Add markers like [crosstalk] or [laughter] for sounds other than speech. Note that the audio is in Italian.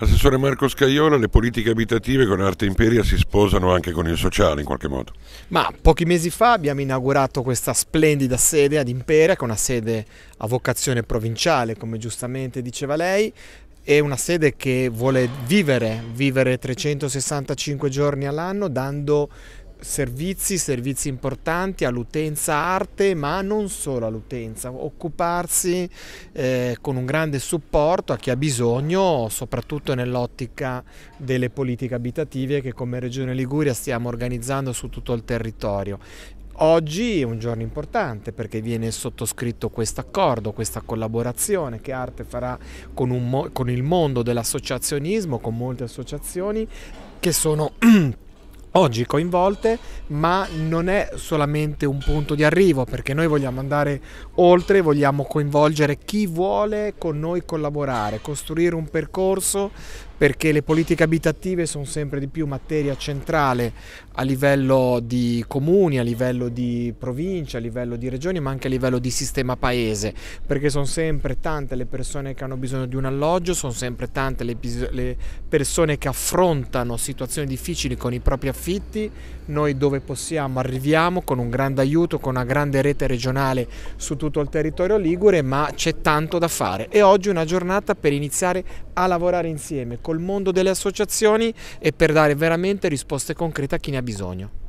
Assessore Marco Scaiola, le politiche abitative con Arte Imperia si sposano anche con il sociale in qualche modo. Ma pochi mesi fa abbiamo inaugurato questa splendida sede ad Imperia, che è una sede a vocazione provinciale, come giustamente diceva lei, è una sede che vuole vivere, vivere 365 giorni all'anno dando servizi, servizi importanti all'utenza arte, ma non solo all'utenza, occuparsi eh, con un grande supporto a chi ha bisogno, soprattutto nell'ottica delle politiche abitative che come Regione Liguria stiamo organizzando su tutto il territorio. Oggi è un giorno importante perché viene sottoscritto questo accordo, questa collaborazione che Arte farà con, un, con il mondo dell'associazionismo, con molte associazioni che sono [clears throat] oggi coinvolte, ma non è solamente un punto di arrivo, perché noi vogliamo andare oltre, vogliamo coinvolgere chi vuole con noi collaborare, costruire un percorso perché le politiche abitative sono sempre di più materia centrale a livello di comuni, a livello di province, a livello di regioni, ma anche a livello di sistema paese, perché sono sempre tante le persone che hanno bisogno di un alloggio, sono sempre tante le, le persone che affrontano situazioni difficili con i propri affitti, noi dove possiamo arriviamo con un grande aiuto, con una grande rete regionale su tutto il territorio ligure, ma c'è tanto da fare e oggi è una giornata per iniziare a lavorare insieme col mondo delle associazioni e per dare veramente risposte concrete a chi ne ha bisogno.